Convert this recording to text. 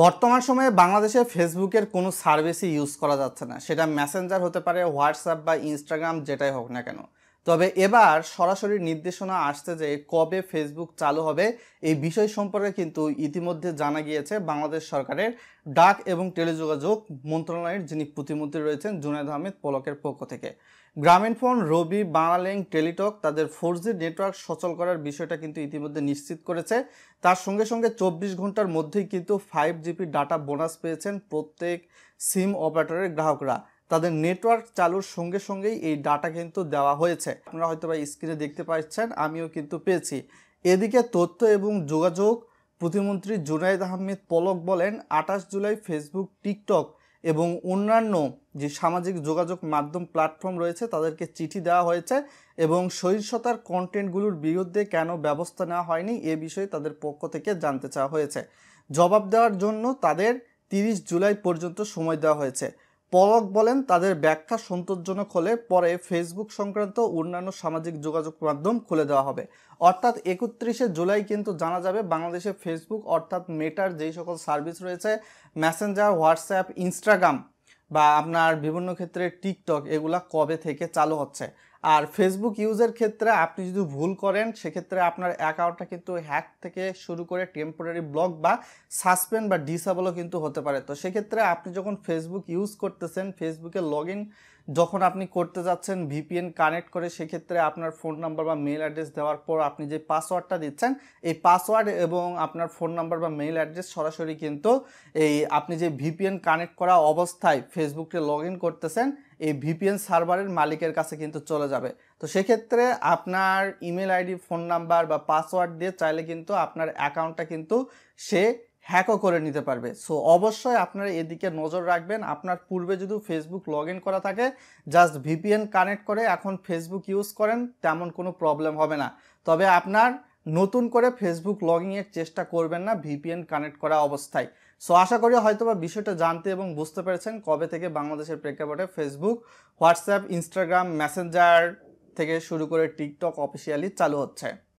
বর্তমান সময়ে বাংলাদেশে ফেসবুকের কোনো সার্ভিসই ইউজ করা যাচ্ছে না সেটা মেসেঞ্জার হতে পারে হোয়াটসঅ্যাপ বা ইনস্টাগ্রাম যেটাই হোক না কেন তবে এবার সরাসরি নির্দেশনা আসছে যে কবে ফেসবুক চালু হবে এই বিষয় সম্পর্কে কিন্তু ইতিমধ্যে জানা গিয়েছে বাংলাদেশ সরকারের ডাক এবং টেলিযোগাযোগ মন্ত্রণালয়ের যিনি প্রতিমন্ত্রী রয়েছেন জুনায়দ আহমেদ পলকের পক্ষ থেকে গ্রামীণ ফোন রবি বাংলালিং টেলিটক তাদের ফোর নেটওয়ার্ক সচল করার বিষয়টা কিন্তু ইতিমধ্যে নিশ্চিত করেছে তার সঙ্গে সঙ্গে চব্বিশ ঘন্টার মধ্যেই কিন্তু ফাইভ জিবি ডাটা বোনাস পেয়েছেন প্রত্যেক সিম অপারেটরের গ্রাহকরা তাদের নেটওয়ার্ক চালুর সঙ্গে সঙ্গেই এই ডাটা কিন্তু দেওয়া হয়েছে আপনারা হয়তো বা স্ক্রিনে দেখতে পাচ্ছেন আমিও কিন্তু পেয়েছি এদিকে তথ্য এবং যোগাযোগ প্রতিমন্ত্রী জুনাইদ আহমেদ পলক বলেন আঠাশ জুলাই ফেসবুক টিকটক এবং অন্যান্য যে সামাজিক যোগাযোগ মাধ্যম প্ল্যাটফর্ম রয়েছে তাদেরকে চিঠি দেওয়া হয়েছে এবং সহিংসতার কন্টেন্টগুলোর বিরুদ্ধে কেন ব্যবস্থা নেওয়া হয়নি এ বিষয়ে তাদের পক্ষ থেকে জানতে চাওয়া হয়েছে জবাব দেওয়ার জন্য তাদের তিরিশ জুলাই পর্যন্ত সময় দেওয়া হয়েছে পলক বলেন তাদের ব্যাখ্যা সন্তোষজনক হলে পরে ফেসবুক সংক্রান্ত অন্যান্য সামাজিক যোগাযোগ মাধ্যম খুলে দেওয়া হবে অর্থাৎ একত্রিশে জুলাই কিন্তু জানা যাবে বাংলাদেশে ফেসবুক অর্থাৎ মেটার যেই সকল সার্ভিস রয়েছে মেসেঞ্জার হোয়াটসঅ্যাপ ইনস্টাগ্রাম বা আপনার বিভিন্ন ক্ষেত্রে টিকটক এগুলা কবে থেকে চালু হচ্ছে আর ফেসবুক ইউজের ক্ষেত্রে আপনি যদি ভুল করেন সেক্ষেত্রে আপনার অ্যাকাউন্টটা কিন্তু হ্যাক থেকে শুরু করে টেম্পোরারি ব্লক বা সাসপেন্ড বা ডিসেবলও কিন্তু হতে পারে তো সেক্ষেত্রে আপনি যখন ফেসবুক ইউজ করতেছেন ফেসবুকে লগ যখন আপনি করতে যাচ্ছেন ভিপিএন কানেক্ট করে সেক্ষেত্রে আপনার ফোন নাম্বার বা মেল অ্যাড্রেস দেওয়ার পর আপনি যে পাসওয়ার্ডটা দিচ্ছেন এই পাসওয়ার্ড এবং আপনার ফোন নাম্বার বা মেল অ্যাড্রেস সরাসরি কিন্তু এই আপনি যে ভিপিএন কানেক্ট করা অবস্থায় ফেসবুকে লগ করতেছেন এই ভিপিএন সার্ভারের মালিকের কাছে কিন্তু চলে যাবে তো সেক্ষেত্রে আপনার ইমেল আইডি ফোন নাম্বার বা পাসওয়ার্ড দিয়ে চাইলে কিন্তু আপনার অ্যাকাউন্টটা কিন্তু সে হ্যাকও করে নিতে পারবে সো অবশ্যই আপনারা এদিকে নজর রাখবেন আপনার পূর্বে যদি ফেসবুক লগ করা থাকে জাস্ট ভিপিএন কানেক্ট করে এখন ফেসবুক ইউজ করেন তেমন কোনো প্রবলেম হবে না তবে আপনার নতুন করে ফেসবুক লগ চেষ্টা করবেন না ভিপিএন কানেক্ট করা অবস্থায় সো আশা করি হয়তোবা বিষয়টা জানতে এবং বুঝতে পেরেছেন কবে থেকে বাংলাদেশের প্রেক্ষাপটে ফেসবুক হোয়াটসঅ্যাপ ইনস্টাগ্রাম মেসেঞ্জার থেকে শুরু করে টিকটক অফিসিয়ালি চালু হচ্ছে